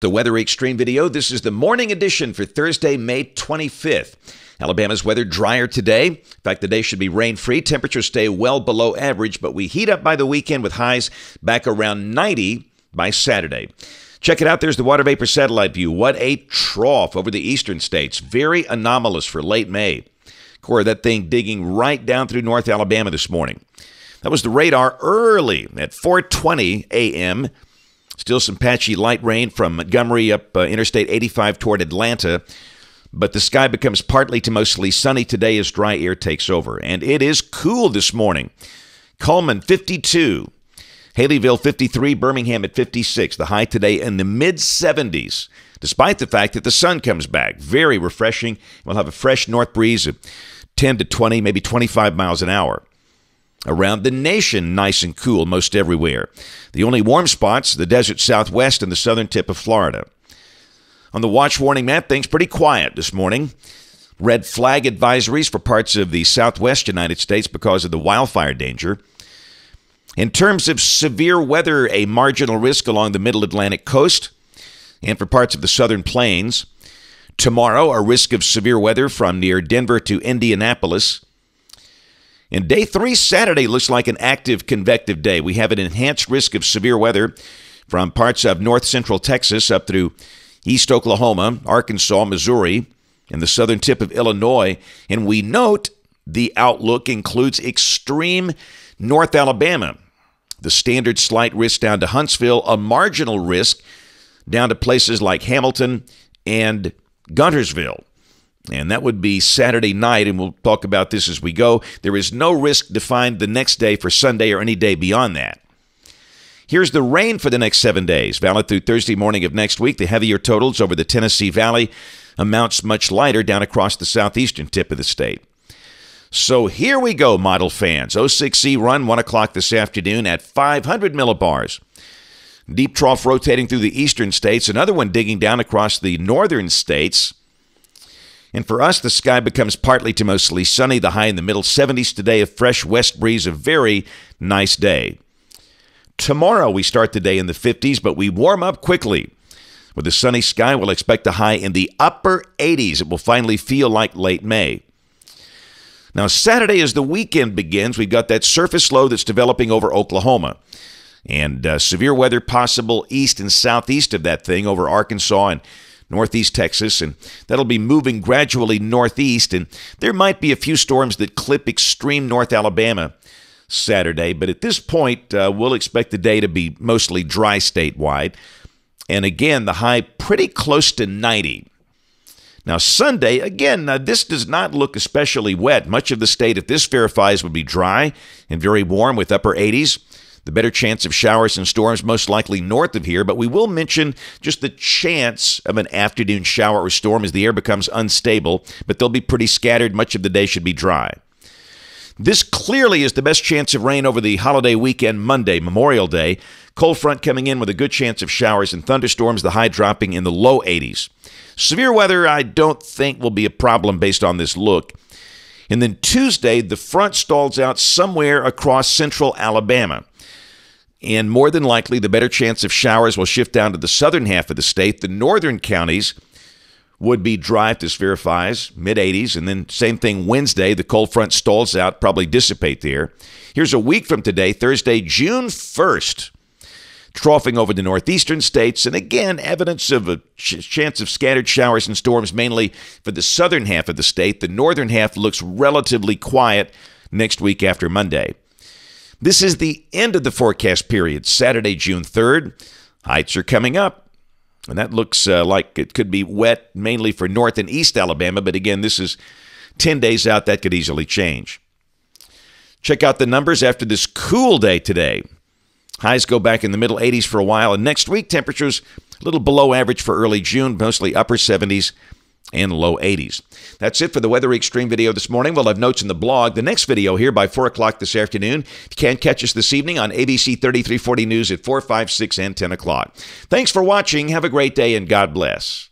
The Weather Extreme video. This is the morning edition for Thursday, May 25th. Alabama's weather drier today. In fact, the day should be rain free. Temperatures stay well below average, but we heat up by the weekend with highs back around 90 by Saturday. Check it out. There's the water vapor satellite view. What a trough over the eastern states. Very anomalous for late May. Core, that thing digging right down through North Alabama this morning. That was the radar early at 4:20 a.m. Still some patchy light rain from Montgomery up uh, Interstate 85 toward Atlanta. But the sky becomes partly to mostly sunny today as dry air takes over. And it is cool this morning. Coleman, 52. Haleyville, 53. Birmingham at 56. The high today in the mid 70s, despite the fact that the sun comes back. Very refreshing. We'll have a fresh north breeze of 10 to 20, maybe 25 miles an hour. Around the nation, nice and cool most everywhere. The only warm spots, the desert southwest and the southern tip of Florida. On the watch warning map, things pretty quiet this morning. Red flag advisories for parts of the southwest United States because of the wildfire danger. In terms of severe weather, a marginal risk along the middle Atlantic coast and for parts of the southern plains. Tomorrow, a risk of severe weather from near Denver to Indianapolis. And day three, Saturday, looks like an active convective day. We have an enhanced risk of severe weather from parts of north central Texas up through east Oklahoma, Arkansas, Missouri, and the southern tip of Illinois. And we note the outlook includes extreme north Alabama, the standard slight risk down to Huntsville, a marginal risk down to places like Hamilton and Guntersville. And that would be Saturday night, and we'll talk about this as we go. There is no risk defined the next day for Sunday or any day beyond that. Here's the rain for the next seven days, valid through Thursday morning of next week. The heavier totals over the Tennessee Valley amounts much lighter down across the southeastern tip of the state. So here we go, model fans. 06C run, 1 o'clock this afternoon at 500 millibars. Deep trough rotating through the eastern states, another one digging down across the northern states and for us, the sky becomes partly to mostly sunny, the high in the middle 70s today, a fresh west breeze, a very nice day. Tomorrow, we start the day in the 50s, but we warm up quickly. With a sunny sky, we'll expect a high in the upper 80s. It will finally feel like late May. Now, Saturday, as the weekend begins, we've got that surface low that's developing over Oklahoma. And uh, severe weather possible east and southeast of that thing over Arkansas and northeast Texas, and that'll be moving gradually northeast. And there might be a few storms that clip extreme North Alabama Saturday, but at this point, uh, we'll expect the day to be mostly dry statewide. And again, the high pretty close to 90. Now, Sunday, again, now uh, this does not look especially wet. Much of the state if this verifies, would be dry and very warm with upper 80s. The better chance of showers and storms most likely north of here, but we will mention just the chance of an afternoon shower or storm as the air becomes unstable, but they'll be pretty scattered. Much of the day should be dry. This clearly is the best chance of rain over the holiday weekend Monday, Memorial Day. Cold front coming in with a good chance of showers and thunderstorms, the high dropping in the low 80s. Severe weather, I don't think, will be a problem based on this look. And then Tuesday, the front stalls out somewhere across central Alabama. And more than likely, the better chance of showers will shift down to the southern half of the state. The northern counties would be dry if this verifies, mid 80s. And then, same thing Wednesday, the cold front stalls out, probably dissipate there. Here's a week from today, Thursday, June 1st troughing over the northeastern states, and again, evidence of a ch- chance of scattered showers and storms, mainly for the southern half of the state. The northern half looks relatively quiet next week after Monday. This is the end of the forecast period, Saturday, June 3rd. Heights are coming up. And that looks uh, like it could be wet mainly for north and east Alabama, but again, this is 10 days out. That could easily change. Check out the numbers after this cool day today. Highs go back in the middle 80s for a while, and next week temperatures a little below average for early June, mostly upper 70s and low 80s. That's it for the Weather Extreme video this morning. We'll have notes in the blog. The next video here by 4 o'clock this afternoon. If you can't catch us this evening on ABC 3340 News at 4, 5, 6, and 10 o'clock. Thanks for watching. Have a great day, and God bless.